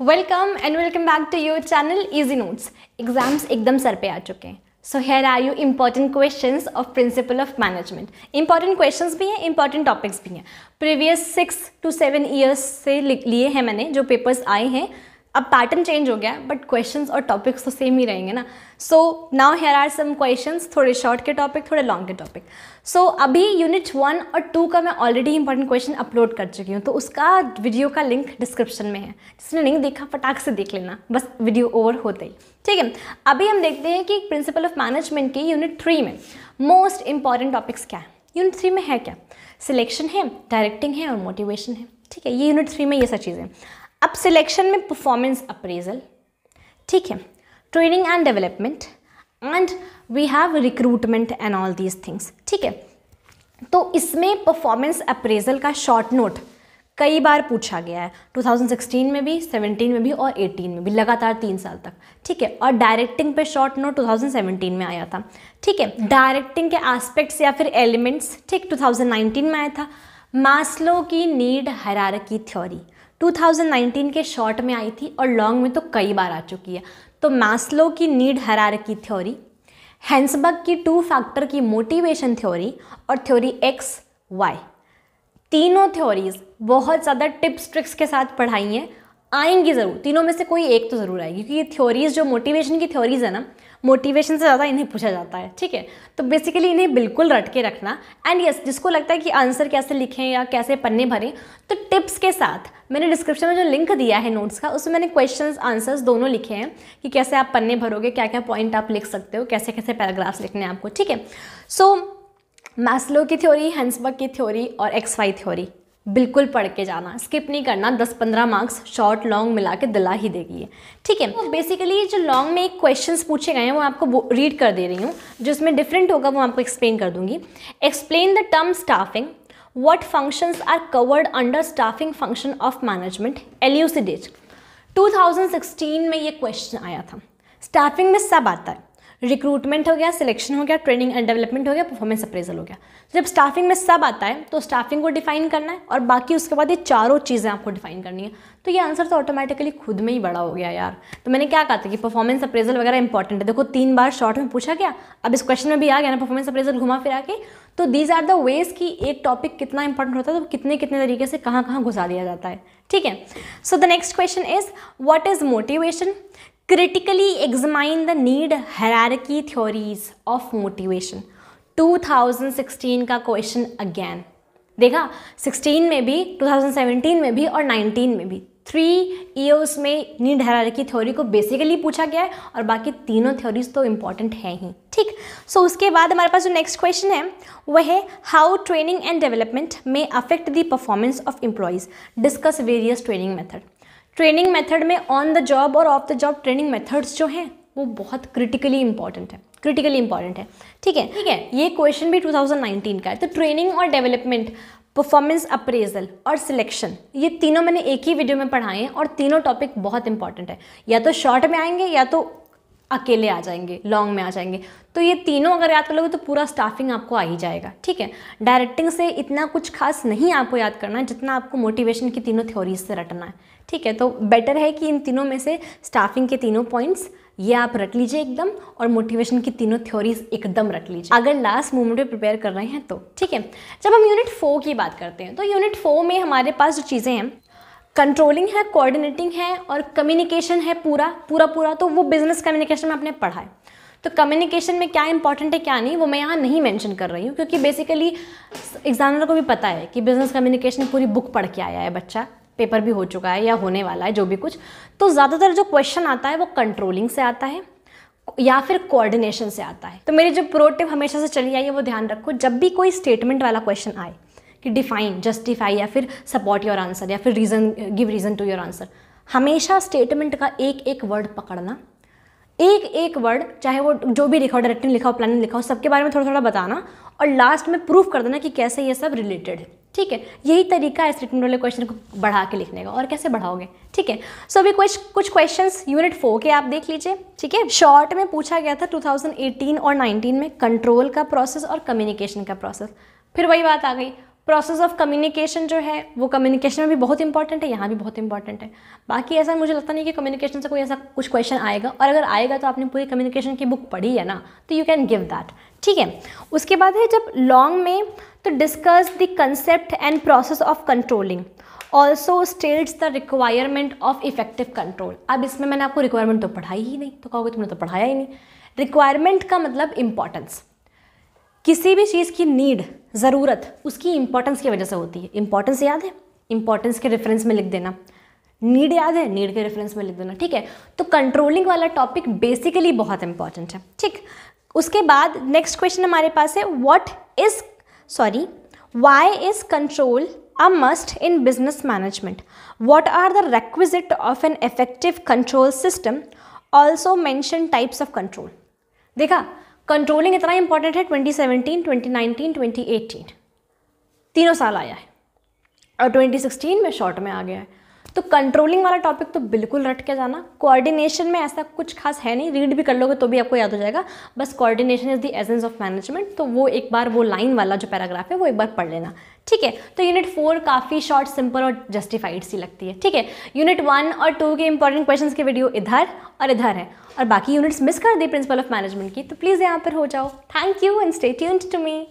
welcome and welcome back to your channel easy notes exams एकदम सर पे आ चुके हैं so here are you important question of principle of management important question भी हैं इंपॉर्टेंट टॉपिक्स भी हैं previous six to seven years से लिए हैं मैंने जो पेपर्स आए हैं अब पैटर्न चेंज हो गया बट क्वेश्चन और टॉपिक्स तो सेम ही रहेंगे ना so now here are some question थोड़े शॉर्ट के टॉपिक थोड़े लॉन्ग के टॉपिक सो so, अभी यूनिट वन और टू का मैं ऑलरेडी इंपॉर्टेंट क्वेश्चन अपलोड कर चुकी हूँ तो उसका वीडियो का लिंक डिस्क्रिप्शन में है जिसने नहीं देखा फटाक से देख लेना बस वीडियो ओवर होते ही ठीक है अभी हम देखते हैं कि प्रिंसिपल ऑफ मैनेजमेंट की यूनिट थ्री में मोस्ट इंपॉर्टेंट टॉपिक्स क्या है यूनिट थ्री में है क्या सिलेक्शन है डायरेक्टिंग है और मोटिवेशन है ठीक है ये यूनिट थ्री में ये सब चीज़ें अब सिलेक्शन में परफॉर्मेंस अप्रेजल ठीक है training and development and we have recruitment and all these things ठीक है तो इसमें परफॉर्मेंस अप्रेजल का शॉर्ट नोट कई बार पूछा गया है 2016 में भी 17 में भी और 18 में भी लगातार तीन साल तक ठीक है और डायरेक्टिंग पे शॉर्ट नोट 2017 में आया था ठीक है डायरेक्टिंग के एस्पेक्ट्स या फिर एलिमेंट्स ठीक 2019 में आया था मास्लो की नीड हरारकी थ्योरी 2019 के शॉर्ट में आई थी और लॉन्ग में तो कई बार आ चुकी है तो मैस्लो की नीड हरार की थ्योरी हैंसबर्ग की टू फैक्टर की मोटिवेशन थ्योरी और थ्योरी एक्स वाई तीनों थ्योरीज बहुत ज़्यादा टिप्स ट्रिक्स के साथ पढ़ाई हैं आएंगी ज़रूर तीनों में से कोई एक तो ज़रूर आएगी क्योंकि ये थ्योरीज जो मोटिवेशन की थ्योरीज है ना मोटिवेशन से ज़्यादा इन्हें पूछा जाता है ठीक है तो बेसिकली इन्हें बिल्कुल रट के रखना एंड यस yes, जिसको लगता है कि आंसर कैसे लिखें या कैसे पन्ने भरें तो टिप्स के साथ मैंने डिस्क्रिप्शन में जो लिंक दिया है नोट्स का उसमें मैंने क्वेश्चन आंसर्स दोनों लिखे हैं कि कैसे आप पन्ने भरोगे क्या क्या पॉइंट आप लिख सकते हो कैसे कैसे पैराग्राफ्स लिखने हैं आपको ठीक है सो so, मैस्लो की थ्योरी हंसबर्ग की थ्योरी और एक्स वाई थ्योरी बिल्कुल पढ़ के जाना स्किप नहीं करना 10-15 मार्क्स शॉर्ट लॉन्ग मिला के दिला ही देगी ठीक है बेसिकली तो जो लॉन्ग में एक क्वेश्चन पूछे गए हैं वो आपको रीड कर दे रही हूँ जिसमें डिफरेंट होगा वो आपको एक्सप्लेन कर दूँगी explain the term staffing staffing function of management L U C of two thousand sixteen में ये क्वेश्चन आया था स्टाफिंग में सब आता है रिक्रूटमेंट हो गया सिलेक्शन हो गया ट्रेनिंग एंड डेवलपमेंट हो गया परफॉर्मेंस अप्रेजल हो गया तो जब स्टाफिंग में सब आता है तो स्टाफिंग को डिफाइन करना है और बाकी उसके बाद ये चारों चीज़ें आपको डिफाइन करनी है तो ये आंसर तो ऑटोमेटिकली खुद में ही बड़ा हो गया यार तो मैंने क्या कहा था कि परफॉर्मेंस अप्रेजल वगैरह इंपॉर्टेंट है देखो तीन बार शॉर्ट में पूछा गया अब इस क्वेश्चन में भी आ गया ना परफॉर्मेंस अप्रेजल घुमा फिरा के तो दीज आर द वेज कि एक टॉपिक कितना इंपॉर्टेंट होता है तो कितने कितने तरीके से कहाँ कहाँ घुसा दिया जाता है ठीक है so the next question is what is motivation critically examine the need hierarchy theories of motivation 2016 का क्वेश्चन अगेन देखा 16 में भी 2017 में भी और 19 में भी थ्री ईयर्स में नीड हरारकी थ्योरी को बेसिकली पूछा गया है और बाकी तीनों थ्योरीज तो इम्पॉर्टेंट हैं ही ठीक सो so, उसके बाद हमारे पास जो नेक्स्ट क्वेश्चन है वह है हाउ ट्रेनिंग एंड डेवलपमेंट में affect the performance of employees discuss various training method training method में ऑन द जॉब और off the job training methods जो हैं वो बहुत क्रिटिकली इंपॉर्टेंट है क्रिटिकली इंपॉर्टेंट है ठीक है ठीक है ये क्वेश्चन भी 2019 का है तो ट्रेनिंग और डेवलपमेंट परफॉर्मेंस अप्रेजल और सिलेक्शन ये तीनों मैंने एक ही वीडियो में पढ़ाए हैं और तीनों टॉपिक बहुत इंपॉर्टेंट है या तो शॉर्ट में आएंगे या तो अकेले आ जाएंगे लॉन्ग में आ जाएंगे तो ये तीनों अगर याद कर लोगे तो पूरा स्टाफिंग आपको आ ही जाएगा ठीक है डायरेक्टिंग से इतना कुछ खास नहीं आपको याद करना है जितना आपको मोटिवेशन की तीनों थ्योरीज से रटना है ठीक है तो बेटर है कि इन तीनों में से स्टाफिंग के तीनों पॉइंट्स ये आप रट लीजिए एकदम और मोटिवेशन की तीनों थ्योरीज एकदम रट लीजिए अगर लास्ट मोमेंट में प्रिपेयर कर रहे हैं तो ठीक है जब हम यूनिट फोर की बात करते हैं तो यूनिट फोर में हमारे पास जो चीज़ें हैं कंट्रोलिंग है कोऑर्डिनेटिंग है और कम्युनिकेशन है पूरा पूरा पूरा तो वो बिजनेस कम्युनिकेशन में आपने पढ़ा है तो कम्युनिकेशन में क्या इंपॉर्टेंट है क्या नहीं वो मैं यहाँ नहीं मेंशन कर रही हूँ क्योंकि बेसिकली एग्जामिनर को भी पता है कि बिजनेस कम्युनिकेशन पूरी बुक पढ़ के आया है बच्चा पेपर भी हो चुका है या होने वाला है जो भी कुछ तो ज़्यादातर जो क्वेश्चन आता है वो कंट्रोलिंग से आता है या फिर कोऑर्डिनेशन से आता है तो मेरी जो प्रो टिप हमेशा से चली आई है वो ध्यान रखो जब भी कोई स्टेटमेंट वाला क्वेश्चन आए कि डिफाइन जस्टिफाई या फिर सपोर्ट योर आंसर या फिर reason give reason to your answer हमेशा स्टेटमेंट का एक एक वर्ड पकड़ना एक एक वर्ड चाहे वो जो भी लिखा हो डायरेक्टिंग लिखा हो प्लानिंग लिखा हो सबके बारे में थोड़ा थोड़ा बताना और लास्ट में प्रूफ कर देना कि कैसे ये सब रिलेटेड है ठीक है यही तरीका है स्टेटमेंट वाले क्वेश्चन को बढ़ा के लिखने का और कैसे बढ़ाओगे ठीक है सो अभी कुछ कुछ क्वेश्चन यूनिट फोर के आप देख लीजिए ठीक है शॉर्ट में पूछा गया था 2018 और 19 में कंट्रोल का प्रोसेस और कम्युनिकेशन का प्रोसेस फिर वही बात आ गई प्रोसेस ऑफ कम्युनिकेशन जो है वो कम्युनिकेशन में भी बहुत इंपॉर्टेंट है यहाँ भी बहुत इंपॉर्टेंट है बाकी ऐसा मुझे लगता नहीं कि कम्युनिकेशन से कोई ऐसा कुछ क्वेश्चन आएगा और अगर आएगा तो आपने पूरी कम्युनिकेशन की बुक पढ़ी है ना तो यू कैन गिव दैट ठीक है उसके बाद है जब लॉन्ग में तो discuss the concept and process of controlling also states the requirement of effective control अब इसमें मैंने आपको रिक्वायरमेंट तो पढ़ाई ही नहीं तो कहोगे तुमने तो पढ़ाया ही नहीं रिक्वायरमेंट का मतलब इम्पॉर्टेंस किसी भी चीज़ की नीड ज़रूरत उसकी इंपॉर्टेंस की वजह से होती है इंपॉर्टेंस याद है इंपॉर्टेंस के रेफरेंस में लिख देना नीड याद है नीड के रेफरेंस में लिख देना ठीक है तो कंट्रोलिंग वाला टॉपिक बेसिकली बहुत इंपॉर्टेंट है ठीक उसके बाद नेक्स्ट क्वेश्चन हमारे पास है what is sorry why is control a must in business management what are the requisite of an effective control system also mention types of control देखा कंट्रोलिंग इतना इंपॉर्टेंट है 2017, 2019, 2018 तीनों साल आया है और 2016 में शॉर्ट में आ गया है तो कंट्रोलिंग वाला टॉपिक तो बिल्कुल रट के जाना कोऑर्डिनेशन में ऐसा कुछ खास है नहीं रीड भी कर लोगे तो भी आपको याद हो जाएगा बस coordination is the essence of management तो वो एक बार वो लाइन वाला जो पैराग्राफ है वो एक बार पढ़ लेना ठीक है तो यूनिट फोर काफ़ी शॉर्ट सिंपल और जस्टिफाइड सी लगती है ठीक है यूनिट वन और टू के इंपॉर्टेंट क्वेश्चन की वीडियो इधर और इधर है और बाकी यूनिट्स मिस कर दी प्रिंसिपल ऑफ मैनेजमेंट की तो प्लीज़ यहाँ पर हो जाओ thank you and stay tuned to me